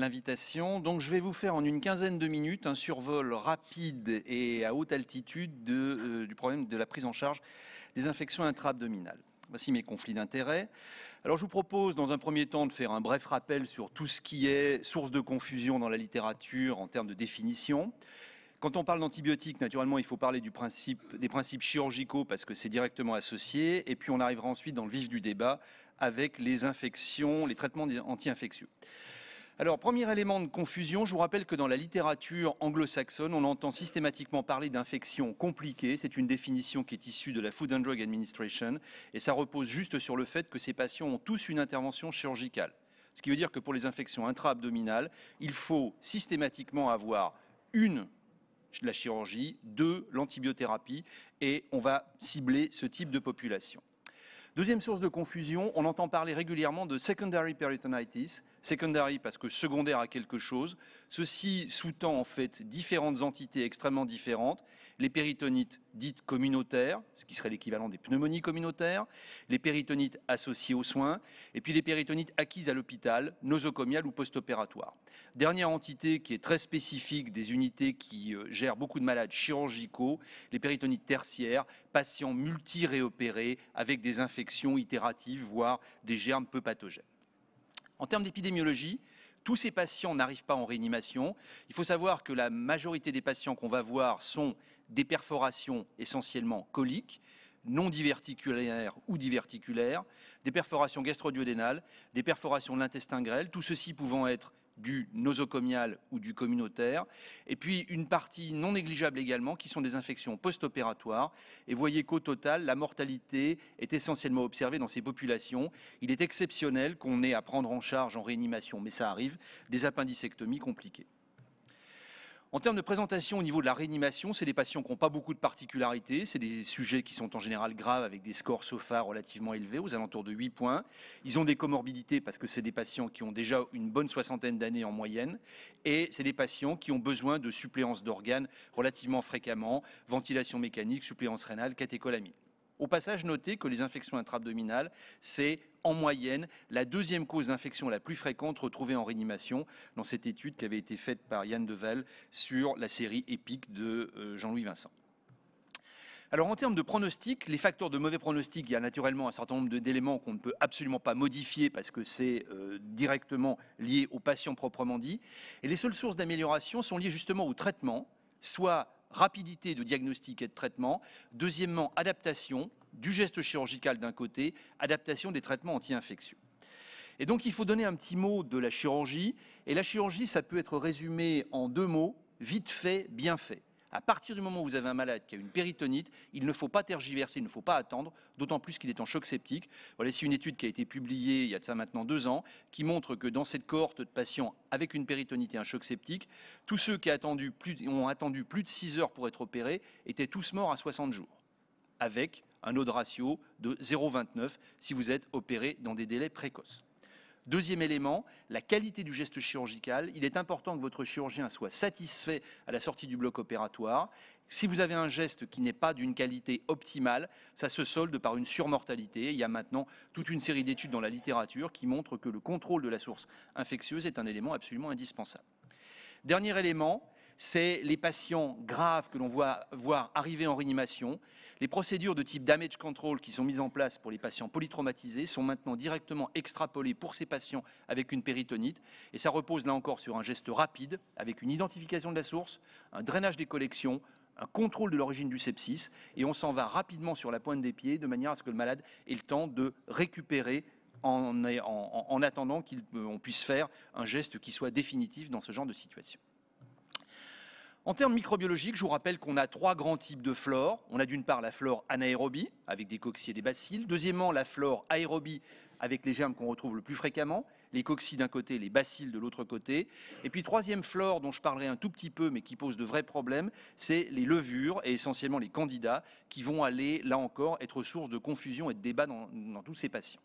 l'invitation. Donc, je vais vous faire en une quinzaine de minutes un survol rapide et à haute altitude euh, du problème de la prise en charge des infections intra-abdominales. Voici mes conflits d'intérêts. Alors je vous propose dans un premier temps de faire un bref rappel sur tout ce qui est source de confusion dans la littérature en termes de définition. Quand on parle d'antibiotiques, naturellement, il faut parler du principe, des principes chirurgicaux parce que c'est directement associé. Et puis on arrivera ensuite dans le vif du débat avec les infections, les traitements anti-infectieux. Alors, premier élément de confusion, je vous rappelle que dans la littérature anglo-saxonne, on entend systématiquement parler d'infection compliquée. C'est une définition qui est issue de la Food and Drug Administration et ça repose juste sur le fait que ces patients ont tous une intervention chirurgicale. Ce qui veut dire que pour les infections intra-abdominales, il faut systématiquement avoir une la chirurgie, deux l'antibiothérapie et on va cibler ce type de population. Deuxième source de confusion, on entend parler régulièrement de secondary peritonitis, secondary parce que secondaire à quelque chose. Ceci sous-tend en fait différentes entités extrêmement différentes, les péritonites dites communautaires, ce qui serait l'équivalent des pneumonies communautaires, les péritonites associées aux soins, et puis les péritonites acquises à l'hôpital, nosocomiales ou post-opératoires. Dernière entité qui est très spécifique des unités qui euh, gèrent beaucoup de malades chirurgicaux, les péritonites tertiaires, patients réopérés avec des infections itératives, voire des germes peu pathogènes. En termes d'épidémiologie, tous ces patients n'arrivent pas en réanimation. Il faut savoir que la majorité des patients qu'on va voir sont des perforations essentiellement coliques, non diverticulaires ou diverticulaires, des perforations gastro-duodénales, des perforations de l'intestin grêle, tout ceci pouvant être du nosocomial ou du communautaire, et puis une partie non négligeable également qui sont des infections post-opératoires. Et voyez qu'au total, la mortalité est essentiellement observée dans ces populations. Il est exceptionnel qu'on ait à prendre en charge en réanimation, mais ça arrive, des appendicectomies compliquées. En termes de présentation au niveau de la réanimation, c'est des patients qui n'ont pas beaucoup de particularités. C'est des sujets qui sont en général graves avec des scores SOFA relativement élevés, aux alentours de 8 points. Ils ont des comorbidités parce que c'est des patients qui ont déjà une bonne soixantaine d'années en moyenne. Et c'est des patients qui ont besoin de suppléances d'organes relativement fréquemment, ventilation mécanique, suppléance rénale, catécholamine. Au passage, notez que les infections intra-abdominales, c'est en moyenne la deuxième cause d'infection la plus fréquente retrouvée en réanimation dans cette étude qui avait été faite par Yann Deval sur la série épique de euh, Jean-Louis Vincent. Alors en termes de pronostic, les facteurs de mauvais pronostic, il y a naturellement un certain nombre d'éléments qu'on ne peut absolument pas modifier parce que c'est euh, directement lié au patient proprement dit. Et les seules sources d'amélioration sont liées justement au traitement, soit rapidité de diagnostic et de traitement. Deuxièmement, adaptation du geste chirurgical d'un côté, adaptation des traitements anti-infectieux. Et donc il faut donner un petit mot de la chirurgie. Et la chirurgie, ça peut être résumé en deux mots, vite fait, bien fait. À partir du moment où vous avez un malade qui a une péritonite, il ne faut pas tergiverser, il ne faut pas attendre, d'autant plus qu'il est en choc septique. Voilà ici une étude qui a été publiée il y a de ça maintenant deux ans, qui montre que dans cette cohorte de patients avec une péritonite et un choc septique, tous ceux qui ont attendu plus de 6 heures pour être opérés étaient tous morts à 60 jours, avec un de ratio de 0,29 si vous êtes opéré dans des délais précoces. Deuxième élément, la qualité du geste chirurgical. Il est important que votre chirurgien soit satisfait à la sortie du bloc opératoire. Si vous avez un geste qui n'est pas d'une qualité optimale, ça se solde par une surmortalité. Il y a maintenant toute une série d'études dans la littérature qui montrent que le contrôle de la source infectieuse est un élément absolument indispensable. Dernier élément, c'est les patients graves que l'on voit voir arriver en réanimation. Les procédures de type damage control qui sont mises en place pour les patients polytraumatisés sont maintenant directement extrapolées pour ces patients avec une péritonite. Et ça repose là encore sur un geste rapide, avec une identification de la source, un drainage des collections, un contrôle de l'origine du sepsis, et on s'en va rapidement sur la pointe des pieds, de manière à ce que le malade ait le temps de récupérer en, en attendant qu'on euh, puisse faire un geste qui soit définitif dans ce genre de situation. En termes microbiologiques, je vous rappelle qu'on a trois grands types de flore. On a d'une part la flore anaérobie, avec des cocci et des bacilles. Deuxièmement, la flore aérobie, avec les germes qu'on retrouve le plus fréquemment, les cocci d'un côté, les bacilles de l'autre côté. Et puis troisième flore dont je parlerai un tout petit peu, mais qui pose de vrais problèmes, c'est les levures et essentiellement les candidats, qui vont aller, là encore, être source de confusion et de débat dans, dans tous ces patients.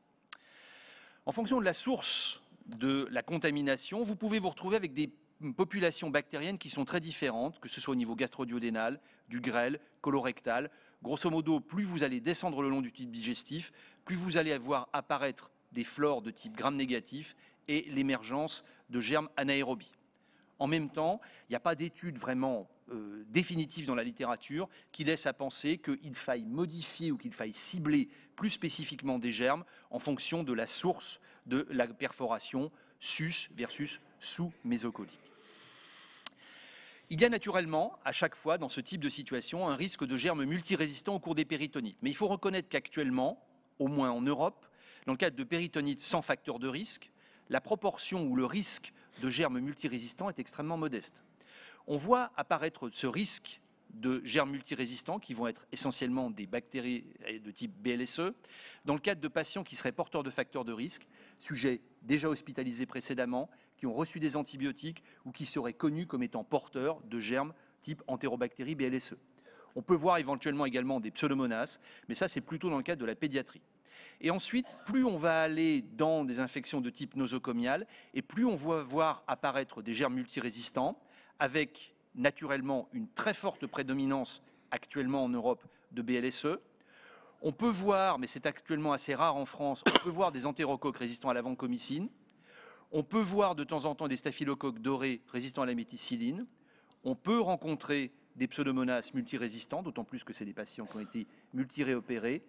En fonction de la source de la contamination, vous pouvez vous retrouver avec des populations bactériennes qui sont très différentes, que ce soit au niveau gastro-duodénal, du grêle, colorectal. Grosso modo, plus vous allez descendre le long du type digestif, plus vous allez avoir apparaître des flores de type gram négatif et l'émergence de germes anaérobies. En même temps, il n'y a pas d'études vraiment euh, définitive dans la littérature qui laisse à penser qu'il faille modifier ou qu'il faille cibler plus spécifiquement des germes en fonction de la source de la perforation sus versus sous mésocolique. Il y a naturellement, à chaque fois, dans ce type de situation, un risque de germes multirésistants au cours des péritonites. Mais il faut reconnaître qu'actuellement, au moins en Europe, dans le cadre de péritonites sans facteur de risque, la proportion ou le risque de germes multirésistants est extrêmement modeste. On voit apparaître ce risque de germes multirésistants qui vont être essentiellement des bactéries de type BLSE, dans le cadre de patients qui seraient porteurs de facteurs de risque, sujets déjà hospitalisés précédemment, qui ont reçu des antibiotiques ou qui seraient connus comme étant porteurs de germes type entérobactéries BLSE. On peut voir éventuellement également des pseudomonas, mais ça c'est plutôt dans le cadre de la pédiatrie. Et ensuite, plus on va aller dans des infections de type nosocomial, et plus on va voir apparaître des germes multirésistants avec naturellement une très forte prédominance actuellement en Europe de BLSE. On peut voir, mais c'est actuellement assez rare en France, on peut voir des entérocoques résistants à la vancomycine. On peut voir de temps en temps des staphylocoques dorés résistants à la méticilline. On peut rencontrer des pseudomonas multirésistants, d'autant plus que c'est des patients qui ont été multiréopérés.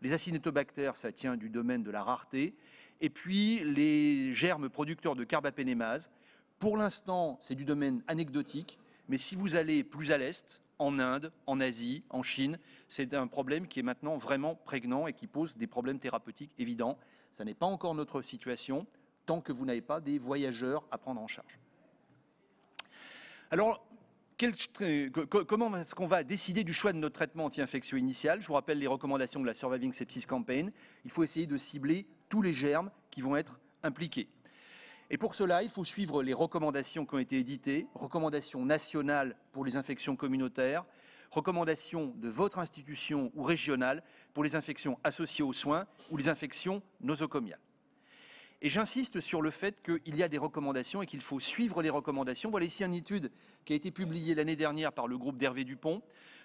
Les acinetobactères, ça tient du domaine de la rareté. Et puis les germes producteurs de carbapénémase. Pour l'instant, c'est du domaine anecdotique. Mais si vous allez plus à l'est, en Inde, en Asie, en Chine, c'est un problème qui est maintenant vraiment prégnant et qui pose des problèmes thérapeutiques évidents. Ça n'est pas encore notre situation tant que vous n'avez pas des voyageurs à prendre en charge. Alors, comment est-ce qu'on va décider du choix de notre traitement anti-infectieux initial Je vous rappelle les recommandations de la Surviving Sepsis Campaign. Il faut essayer de cibler tous les germes qui vont être impliqués. Et pour cela, il faut suivre les recommandations qui ont été éditées, recommandations nationales pour les infections communautaires, recommandations de votre institution ou régionale pour les infections associées aux soins ou les infections nosocomiales. Et j'insiste sur le fait qu'il y a des recommandations et qu'il faut suivre les recommandations. Voilà ici une étude qui a été publiée l'année dernière par le groupe d'Hervé Dupont,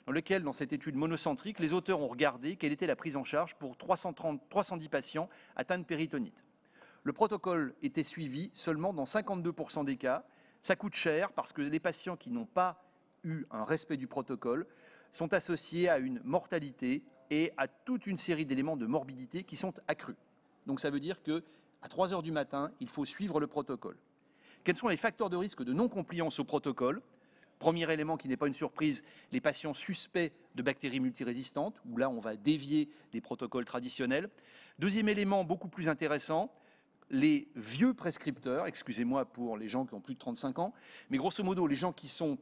dans lequel, dans cette étude monocentrique, les auteurs ont regardé quelle était la prise en charge pour 310 patients atteints de péritonite. Le protocole était suivi seulement dans 52% des cas. Ça coûte cher parce que les patients qui n'ont pas eu un respect du protocole sont associés à une mortalité et à toute une série d'éléments de morbidité qui sont accrus. Donc ça veut dire que à 3 heures du matin, il faut suivre le protocole. Quels sont les facteurs de risque de non-compliance au protocole Premier élément qui n'est pas une surprise, les patients suspects de bactéries multirésistantes, où là on va dévier des protocoles traditionnels. Deuxième élément beaucoup plus intéressant, les vieux prescripteurs, excusez-moi pour les gens qui ont plus de 35 ans, mais grosso modo, les gens qui sont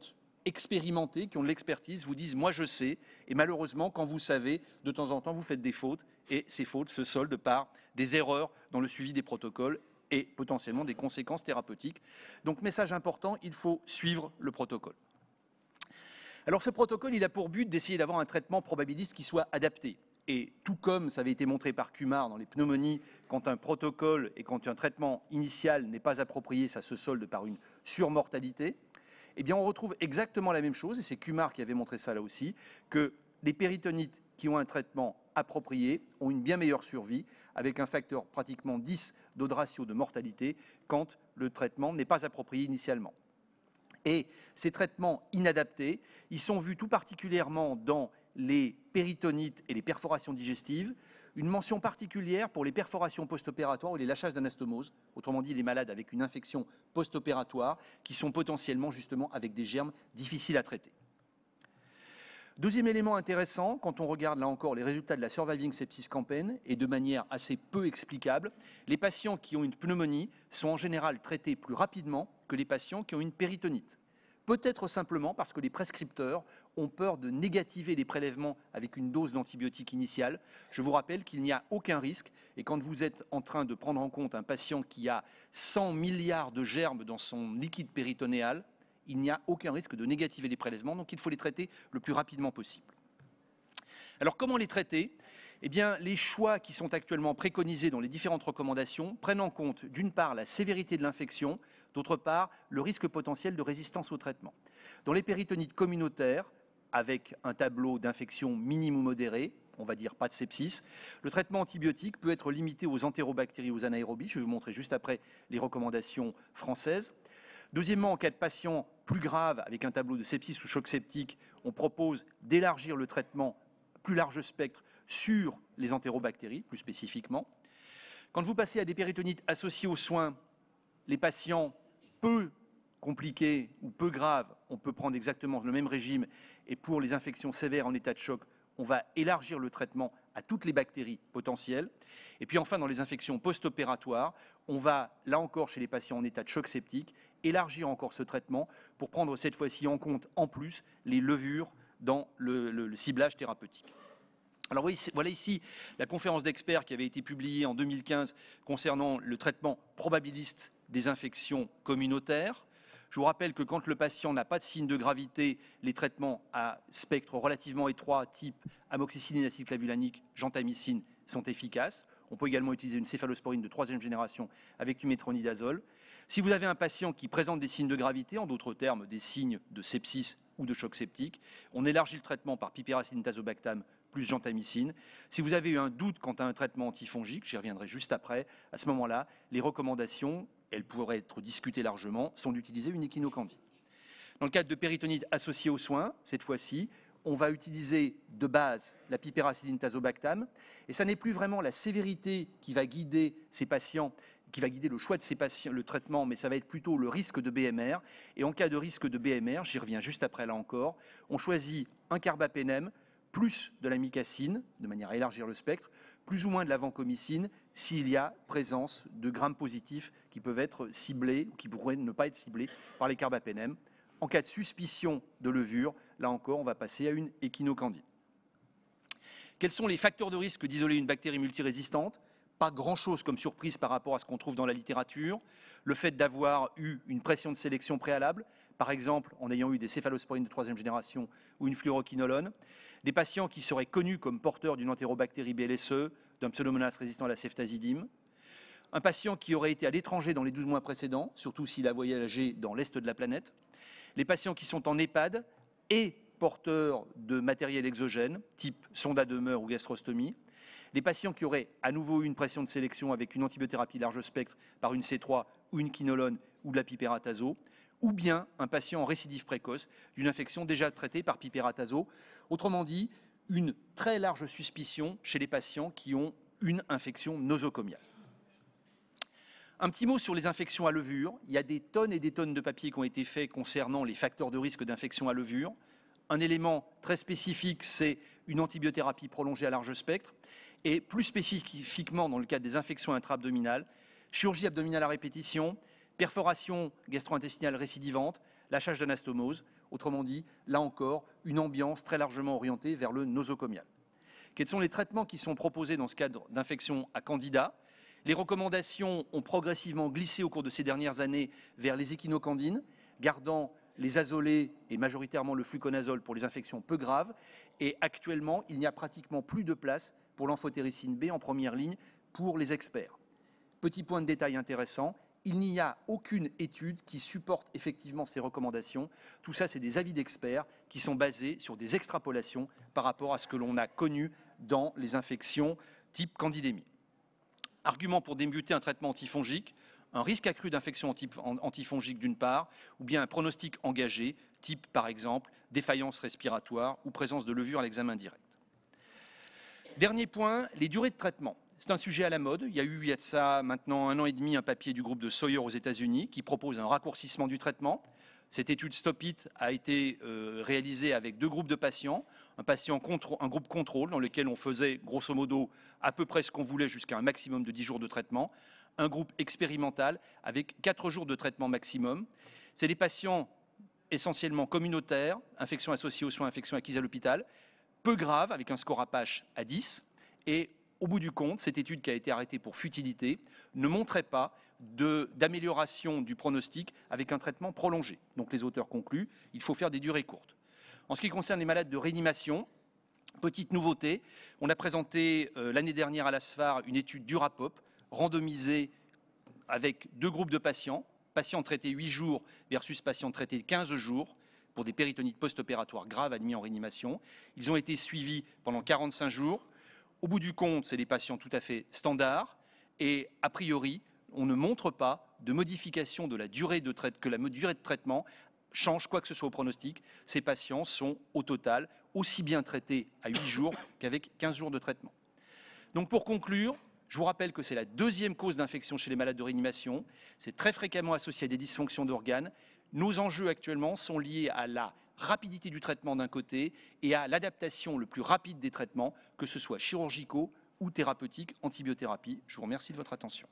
expérimentés, qui ont l'expertise, vous disent Moi, je sais. Et malheureusement, quand vous savez, de temps en temps, vous faites des fautes. Et ces fautes se soldent par des erreurs dans le suivi des protocoles et potentiellement des conséquences thérapeutiques. Donc, message important il faut suivre le protocole. Alors, ce protocole, il a pour but d'essayer d'avoir un traitement probabiliste qui soit adapté. Et tout comme ça avait été montré par Kumar dans les pneumonies, quand un protocole et quand un traitement initial n'est pas approprié, ça se solde par une surmortalité. Eh bien, on retrouve exactement la même chose, et c'est Kumar qui avait montré ça là aussi, que les péritonites qui ont un traitement approprié ont une bien meilleure survie, avec un facteur pratiquement 10 de ratio de mortalité quand le traitement n'est pas approprié initialement. Et ces traitements inadaptés, ils sont vus tout particulièrement dans les péritonites et les perforations digestives, une mention particulière pour les perforations post-opératoires ou les lâchages d'anastomose, autrement dit les malades avec une infection post-opératoire qui sont potentiellement justement avec des germes difficiles à traiter. Deuxième élément intéressant, quand on regarde là encore les résultats de la surviving sepsis campaign, et de manière assez peu explicable, les patients qui ont une pneumonie sont en général traités plus rapidement que les patients qui ont une péritonite peut-être simplement parce que les prescripteurs ont peur de négativer les prélèvements avec une dose d'antibiotiques initiale. Je vous rappelle qu'il n'y a aucun risque et quand vous êtes en train de prendre en compte un patient qui a 100 milliards de germes dans son liquide péritonéal, il n'y a aucun risque de négativer les prélèvements, donc il faut les traiter le plus rapidement possible. Alors comment les traiter eh bien, les choix qui sont actuellement préconisés dans les différentes recommandations prennent en compte, d'une part, la sévérité de l'infection, d'autre part, le risque potentiel de résistance au traitement. Dans les péritonites communautaires, avec un tableau d'infection minime ou modéré, on va dire pas de sepsis. Le traitement antibiotique peut être limité aux entérobactéries, aux anaérobies. Je vais vous montrer juste après les recommandations françaises. Deuxièmement, en cas de patient plus grave avec un tableau de sepsis ou choc septique, on propose d'élargir le traitement plus large spectre sur les entérobactéries, plus spécifiquement. Quand vous passez à des péritonites associées aux soins, les patients peu compliqués ou peu graves, on peut prendre exactement le même régime. Et pour les infections sévères en état de choc, on va élargir le traitement à toutes les bactéries potentielles. Et puis enfin, dans les infections post-opératoires, on va, là encore, chez les patients en état de choc septique, élargir encore ce traitement pour prendre cette fois-ci en compte, en plus, les levures dans le ciblage thérapeutique. Alors voilà ici la conférence d'experts qui avait été publiée en 2015 concernant le traitement probabiliste des infections communautaires. Je vous rappelle que quand le patient n'a pas de signe de gravité, les traitements à spectre relativement étroit, type amoxicilline, acide clavulanique, gentamicine, sont efficaces. On peut également utiliser une céphalosporine de troisième génération avec du métronidazole. Si vous avez un patient qui présente des signes de gravité, en d'autres termes des signes de sepsis ou de choc septique. On élargit le traitement par piperacidine, tazobactam plus gentamicine. Si vous avez eu un doute quant à un traitement antifongique, j'y reviendrai juste après, à ce moment-là, les recommandations, elles pourraient être discutées largement, sont d'utiliser une échinocandine. Dans le cadre de péritonite associée aux soins, cette fois-ci, on va utiliser de base la piperacidine, tazobactam. Et ça n'est plus vraiment la sévérité qui va guider ces patients qui va guider le choix de ses patients, le traitement, mais ça va être plutôt le risque de BMR. Et en cas de risque de BMR, j'y reviens juste après là encore, on choisit un carbapénem plus de la mycacine, de manière à élargir le spectre, plus ou moins de la vancomycine s'il y a présence de grammes positifs qui peuvent être ciblés ou qui pourraient ne pas être ciblés par les carbapénem. En cas de suspicion de levure, là encore, on va passer à une échinocandine. Quels sont les facteurs de risque d'isoler une bactérie multirésistante pas grand-chose comme surprise par rapport à ce qu'on trouve dans la littérature. Le fait d'avoir eu une pression de sélection préalable, par exemple en ayant eu des céphalosporines de troisième génération ou une fluoroquinolone, des patients qui seraient connus comme porteurs d'une entérobactérie BLSE, d'un pseudomonas résistant à la ceftazidime, un patient qui aurait été à l'étranger dans les 12 mois précédents, surtout s'il a voyagé dans l'est de la planète, les patients qui sont en EHPAD et porteurs de matériel exogène, type sonde à demeure ou gastrostomie, des patients qui auraient à nouveau une pression de sélection avec une antibiothérapie large spectre par une C3 ou une quinolone ou de la piperatazo, ou bien un patient en récidive précoce d'une infection déjà traitée par piperatazo. Autrement dit, une très large suspicion chez les patients qui ont une infection nosocomiale. Un petit mot sur les infections à levure. Il y a des tonnes et des tonnes de papiers qui ont été faits concernant les facteurs de risque d'infection à levure. Un élément très spécifique, c'est une antibiothérapie prolongée à large spectre et plus spécifiquement dans le cadre des infections intra-abdominales, chirurgie abdominale à répétition, perforation gastro-intestinale récidivante, lâchage d'anastomose, autrement dit, là encore, une ambiance très largement orientée vers le nosocomial. Quels sont les traitements qui sont proposés dans ce cadre d'infection à candida Les recommandations ont progressivement glissé au cours de ces dernières années vers les échinocandines, gardant les azolés et majoritairement le fluconazole pour les infections peu graves. Et actuellement, il n'y a pratiquement plus de place pour l'amphotéricine B en première ligne pour les experts. Petit point de détail intéressant, il n'y a aucune étude qui supporte effectivement ces recommandations. Tout ça, c'est des avis d'experts qui sont basés sur des extrapolations par rapport à ce que l'on a connu dans les infections type candidémie. Argument pour débuter un traitement antifongique, un risque accru d'infection antifongique d'une part, ou bien un pronostic engagé, type par exemple défaillance respiratoire ou présence de levure à l'examen direct. Dernier point, les durées de traitement. C'est un sujet à la mode. Il y a eu, il y a de ça maintenant un an et demi, un papier du groupe de Sawyer aux États-Unis qui propose un raccourcissement du traitement. Cette étude Stop It a été euh, réalisée avec deux groupes de patients. Un, patient un groupe contrôle dans lequel on faisait grosso modo à peu près ce qu'on voulait jusqu'à un maximum de 10 jours de traitement un groupe expérimental avec quatre jours de traitement maximum. C'est des patients essentiellement communautaires, infections associées aux soins, infections acquises à l'hôpital, peu graves, avec un score Apache à 10. Et au bout du compte, cette étude qui a été arrêtée pour futilité ne montrait pas d'amélioration du pronostic avec un traitement prolongé. Donc les auteurs concluent, il faut faire des durées courtes. En ce qui concerne les malades de réanimation, petite nouveauté, on a présenté euh, l'année dernière à l'ASFAR une étude du RAPOP randomisés avec deux groupes de patients, patients traités 8 jours versus patients traités 15 jours pour des péritonites post-opératoires graves admis en réanimation. Ils ont été suivis pendant 45 jours. Au bout du compte, c'est des patients tout à fait standards et a priori, on ne montre pas de modification de la durée de traite, que la durée de traitement change quoi que ce soit au pronostic. Ces patients sont au total aussi bien traités à 8 jours qu'avec 15 jours de traitement. Donc pour conclure, je vous rappelle que c'est la deuxième cause d'infection chez les malades de réanimation. C'est très fréquemment associé à des dysfonctions d'organes. Nos enjeux actuellement sont liés à la rapidité du traitement d'un côté et à l'adaptation le plus rapide des traitements, que ce soit chirurgicaux ou thérapeutiques, antibiothérapie. Je vous remercie de votre attention.